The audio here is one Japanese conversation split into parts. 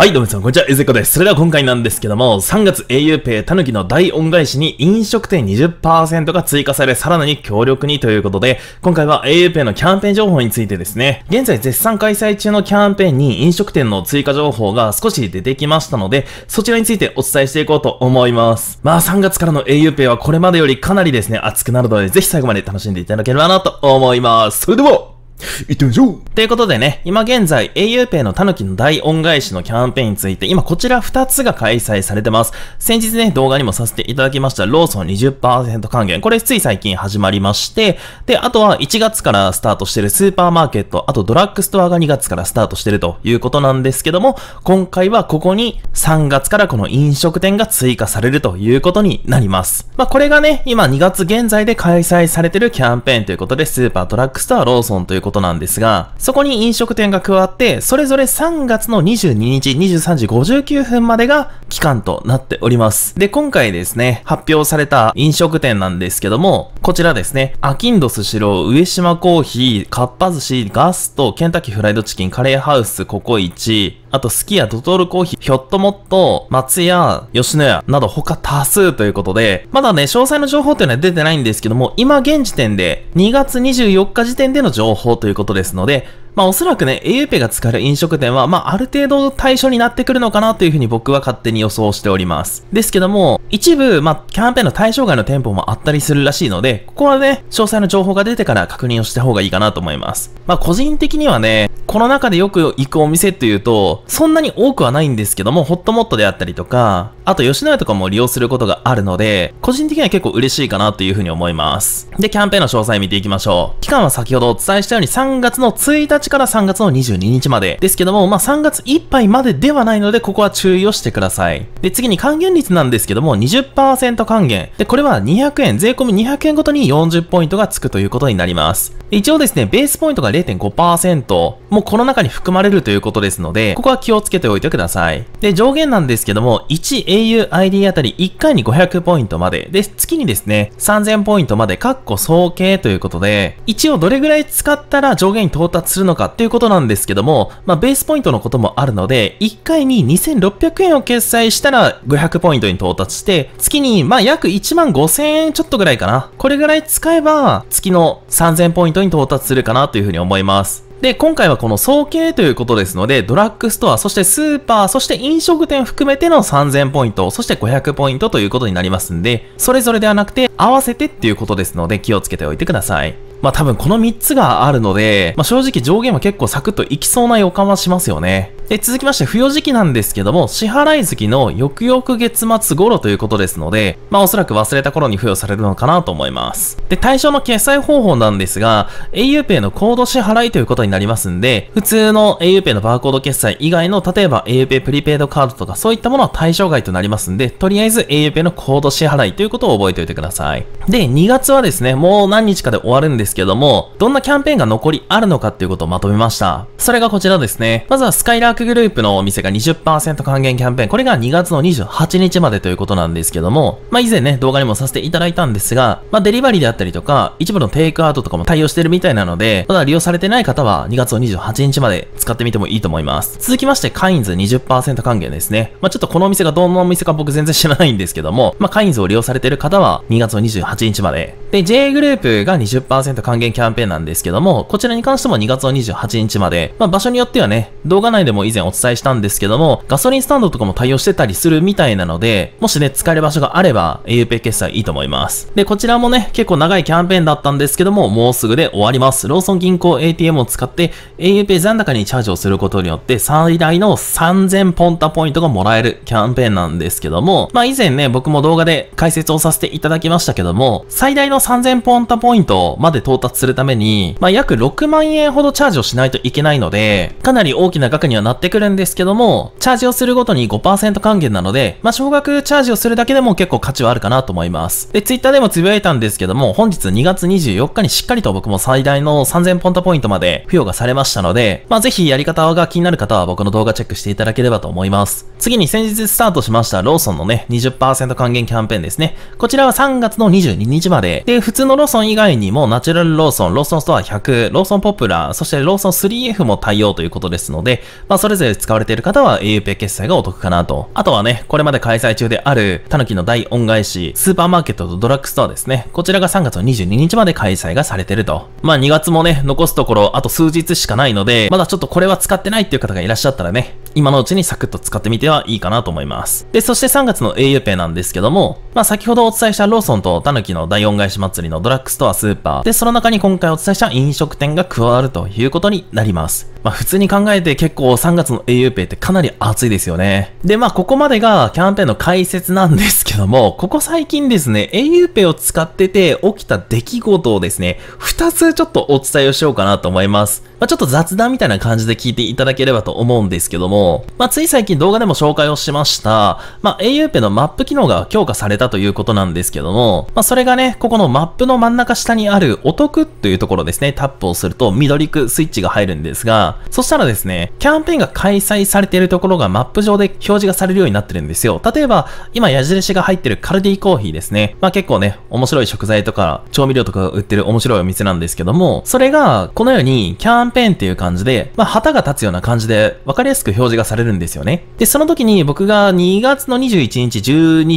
はい、どうも皆さん、こんにちは、ゆずこです。それでは今回なんですけども、3月 auPay たぬきの大恩返しに飲食店20%が追加され、さらに強力にということで、今回は auPay のキャンペーン情報についてですね、現在絶賛開催中のキャンペーンに飲食店の追加情報が少し出てきましたので、そちらについてお伝えしていこうと思います。まあ3月からの auPay はこれまでよりかなりですね、熱くなるので、ぜひ最後まで楽しんでいただければなと思います。それでは行ってみましょうということでね、今現在 auPay のタヌキの大恩返しのキャンペーンについて、今こちら2つが開催されてます。先日ね、動画にもさせていただきましたローソン20%還元。これつい最近始まりまして、で、あとは1月からスタートしてるスーパーマーケット、あとドラッグストアが2月からスタートしてるということなんですけども、今回はここに3月からこの飲食店が追加されるということになります。まあこれがね、今2月現在で開催されてるキャンペーンということで、スーパー、ドラッグストア、ローソンということことなんですが、そこに飲食店が加わって、それぞれ3月の22日23時59分までが期間となっております。で、今回ですね、発表された飲食店なんですけども、こちらですね、アキンドスシロー、上島コーヒー、かっぱ寿司、ガスト、ケンタッキーフライドチキン、カレーハウス、ココイチ、あと、スキア、ドトールコーヒー、ひょっともっと、松屋、吉野家など他多数ということで、まだね、詳細の情報というのは出てないんですけども、今現時点で2月24日時点での情報ということですので、まあおそらくね、エ u ペが使える飲食店は、まあある程度対象になってくるのかなというふうに僕は勝手に予想しております。ですけども、一部、まあキャンペーンの対象外の店舗もあったりするらしいので、ここはね、詳細の情報が出てから確認をした方がいいかなと思います。まあ個人的にはね、この中でよく行くお店っていうと、そんなに多くはないんですけども、ホットモットであったりとか、あと吉野家とかも利用することがあるので、個人的には結構嬉しいかなというふうに思います。で、キャンペーンの詳細見ていきましょう。期間は先ほどお伝えしたように3月の1日から3月の22日までですけども、まあ、3月いっぱいまでではないので、ここは注意をしてください。で、次に還元率なんですけども、20%還元。で、これは200円、税込み200円ごとに40ポイントがつくということになります。一応ですね、ベースポイントが0.5%、もうこの中に含まれるということですので、ここは気をつけておいてください。で、上限なんですけども、1AUID あたり1回に500ポイントまで、で、月にですね、3000ポイントまで、かっ総計ということで、一応どれぐらい使ったら上限に到達するのかっていうことなんですけども、まあ、ベースポイントのこともあるので、1回に2600円を決済したら500ポイントに到達して、月に、まあ、約1万5000円ちょっとぐらいかな。これぐらい使えば、月の3000ポイントトに到達するかなというふうに思います。で、今回はこの総計ということですので、ドラッグストア、そしてスーパー、そして飲食店含めての3000ポイント、そして500ポイントということになりますんで、それぞれではなくて合わせてっていうことですので気をつけておいてください。まあ多分この3つがあるので、まあ正直上限は結構サクッといきそうな予感はしますよね。で、続きまして、付与時期なんですけども、支払い月の翌々月末頃ということですので、まあおそらく忘れた頃に付与されるのかなと思います。で、対象の決済方法なんですが、aupay のコード支払いということになりますんで、普通の aupay のバーコード決済以外の、例えば aupay プリペイドカードとかそういったものは対象外となりますんで、とりあえず aupay のコード支払いということを覚えておいてください。で、2月はですね、もう何日かで終わるんですけども、どんなキャンペーンが残りあるのかっていうことをまとめました。それがこちらですね。まずはスカイラーククグループのお店が20%還元キャンペーン、これが2月の28日までということなんですけども、まあ以前ね、動画にもさせていただいたんですが、まあデリバリーであったりとか、一部のテイクアウトとかも対応してるみたいなので、まだ利用されてない方は2月の28日まで使ってみてもいいと思います。続きまして、カインズ20%還元ですね。まあちょっとこのお店がどんなお店か僕全然知らないんですけども、まあカインズを利用されてる方は2月の28日まで。で、J グループが20%還元キャンペーンなんですけども、こちらに関しても2月の28日まで、まあ場所によってはね、動画内でも以前お伝えしたんですけども、ガソリンスタンドとかも対応してたりするみたいなので、もしね、使える場所があれば、AUPay 決済いいと思います。で、こちらもね、結構長いキャンペーンだったんですけども、もうすぐで終わります。ローソン銀行 ATM を使って AUPay 残高にチャージをすることによって、最大の3000ポンタポイントがもらえるキャンペーンなんですけども、まあ以前ね、僕も動画で解説をさせていただきましたけども、最大の3000ポンタポイントまで到達するために、まあ約6万円ほどチャージをしないといけないので、かなり大きな額にはなってってくるんですけども、チャージをするごとに5%還元なので、まあ、少額チャージをするだけでも結構価値はあるかなと思います。で、t w i t でもつぶやいたんですけども、本日2月24日にしっかりと僕も最大の3000ポンタポイントまで付与がされましたので、まぜひやり方が気になる方は僕の動画チェックしていただければと思います。次に先日スタートしましたローソンのね、20%還元キャンペーンですね。こちらは3月の22日まで。で、普通のローソン以外にもナチュラルローソン、ローソンストア100、ローソンポプラ、そしてローソン 3F も対応ということですので、まそれぞれ使われている方は auPay 決済がお得かなと。あとはね、これまで開催中である、たぬきの大恩返し、スーパーマーケットとドラッグストアですね。こちらが3月の22日まで開催がされてると。まあ2月もね、残すところ、あと数日しかないので、まだちょっとこれは使ってないっていう方がいらっしゃったらね、今のうちにサクッと使ってみてはいいかなと思います。で、そして3月の auPay なんですけども、まあ先ほどお伝えしたローソンとタヌキの第4返し祭りのドラッグストアスーパー、で、その中に今回お伝えした飲食店が加わるということになります。まあ普通に考えて結構3月の auPay ってかなり熱いですよね。で、まあここまでがキャンペーンの解説なんですけども、ここ最近ですね、auPay を使ってて起きた出来事をですね、2つちょっとお伝えをしようかなと思います。まあ、ちょっと雑談みたいな感じで聞いていただければと思うんですけども、まあ、つい最近動画でも紹介をしました、まあ、au ペのマップ機能が強化されたということなんですけども、まあ、それがね、ここのマップの真ん中下にあるお得というところですね、タップをすると緑区スイッチが入るんですが、そしたらですね、キャンペーンが開催されているところがマップ上で表示がされるようになってるんですよ。例えば、今矢印が入ってるカルディコーヒーですね。まあ結構ね、面白い食材とか調味料とか売ってる面白いお店なんですけども、それがこのようにキャンペーンっていう感じで、まあ、旗が立つような感じで、わかりやすく表示がされるんですよね。で、その時に僕が2月の21日12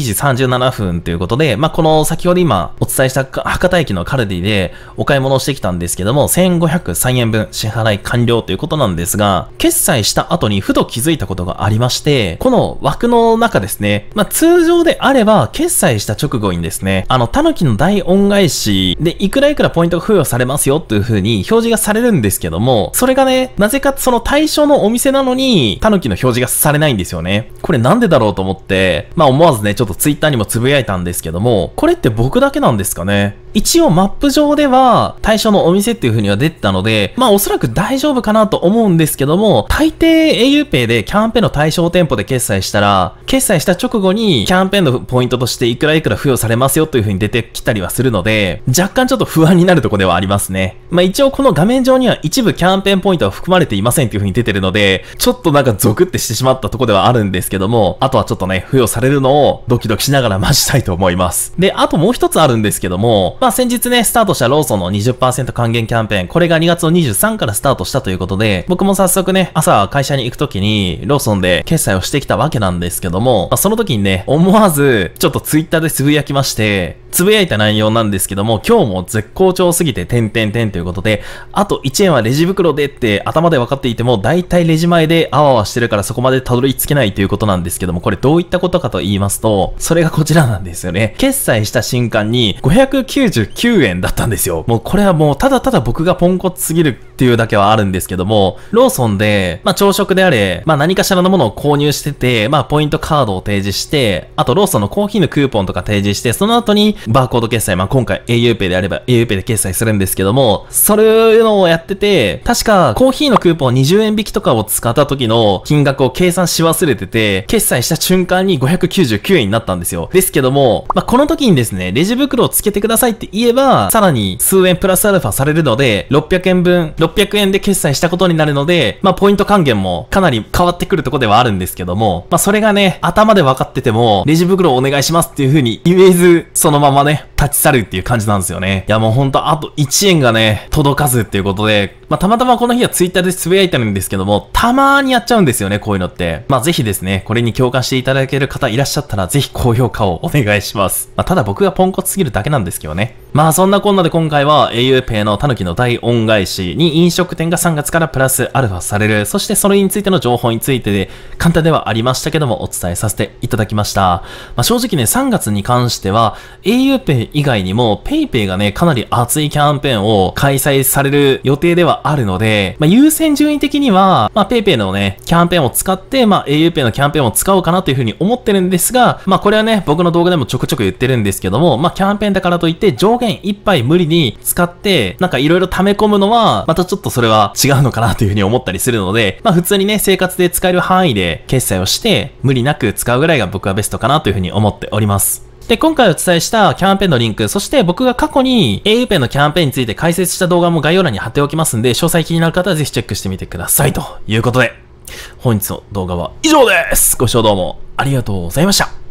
時37分ということで、まあ、この先ほど今お伝えした博多駅のカルディでお買い物をしてきたんですけども、1503円分支払い完了ということなんですが、決済した後にふと気づいたことがありまして、この枠の中ですね、まあ、通常であれば、決済した直後にですね、あの、タの大恩返しで、いくらいくらポイントが付与されますよという風に表示がされるんですけども、も、それがね、なぜかその対象のお店なのに、タヌキの表示がされないんですよね。これなんでだろうと思って、まあ思わずね、ちょっと twitter にもつぶやいたんですけども、これって僕だけなんですかね一応マップ上では対象のお店っていう風には出てたので、まあおそらく大丈夫かなと思うんですけども、大抵 auPay でキャンペーンの対象店舗で決済したら、決済した直後にキャンペーンのポイントとしていくらいくら付与されますよという風に出てきたりはするので、若干ちょっと不安になるとこではありますね。まあ一応この画面上には一部キャンペーンポイントは含まれていませんっていう風に出てるので、ちょっとなんかゾクってしてしまったとこではあるんですけども、あとはちょっとね、付与されるのをドキドキしながら待ちたいと思います。で、あともう一つあるんですけども、まあ先日ね、スタートしたローソンの20%還元キャンペーン、これが2月の23からスタートしたということで、僕も早速ね、朝会社に行く時に、ローソンで決済をしてきたわけなんですけども、まあ、その時にね、思わず、ちょっとツイッターでつぶやきまして、つぶやいた内容なんですけども、今日も絶好調すぎて点々点ということで、あと1円はレジジ袋でって頭で分かっていても、大体レジ前であわあわしてるからそこまでたどり着けないということなんですけども、これどういったことかと言いますと、それがこちらなんですよね。決済した瞬間に599円だったんですよ。もうこれはもうただただ僕がポンコツすぎるっていうだけはあるんですけども、ローソンで、まあ朝食であれ、まあ何かしらのものを購入してて、まあポイントカードを提示して、あとローソンのコーヒーのクーポンとか提示して、その後にバーコード決済、まあ今回 auPay であれば auPay で決済するんですけども、それのをやってて、確かコーヒーのクーポン20円引きとかを使った時の金額を計算し忘れてて、決済した瞬間に599円になったんですよ。ですけども、まあ、この時にですね、レジ袋をつけてくださいって言えば、さらに数円プラスアルファされるので、600円分、600円で決済したことになるので、まあ、ポイント還元もかなり変わってくるとこではあるんですけども、まあ、それがね、頭で分かってても、レジ袋をお願いしますっていう風に言えず、そのままね、立ち去るっていう感じなんですよね。いやもうほんとあと1円がね、届かずっていうことで、まあ、たまたまこの日はツイッターでつぶやいてるんですけども、たまーにやっちゃうんですよね、こういうのって。まあ、ぜひですね、これに共感していただける方いらっしゃったら、ぜひ高評価をお願いします。まあ、ただ僕がポンコツすぎるだけなんですけどね。まあそんなこんなで今回は auPay のタヌキの大恩返しに飲食店が3月からプラスアルファされる、そしてそれについての情報についてで簡単ではありましたけどもお伝えさせていただきました。まあ正直ね3月に関しては auPay 以外にも PayPay がねかなり熱いキャンペーンを開催される予定ではあるので、まあ優先順位的には、まあ PayPay のねキャンペーンを使って、まあ auPay のキャンペーンを使おうかなというふうに思ってるんですが、まあこれはね僕の動画でもちょくちょく言ってるんですけども、まあキャンペーンだからといって上カイン1杯無理に使って、なんかいろいろ溜め込むのは、またちょっとそれは違うのかなというふうに思ったりするので、まあ普通にね、生活で使える範囲で決済をして、無理なく使うぐらいが僕はベストかなというふうに思っております。で、今回お伝えしたキャンペーンのリンク、そして僕が過去に a u ペンのキャンペーンについて解説した動画も概要欄に貼っておきますんで、詳細気になる方はぜひチェックしてみてください。ということで、本日の動画は以上ですご視聴どうもありがとうございました。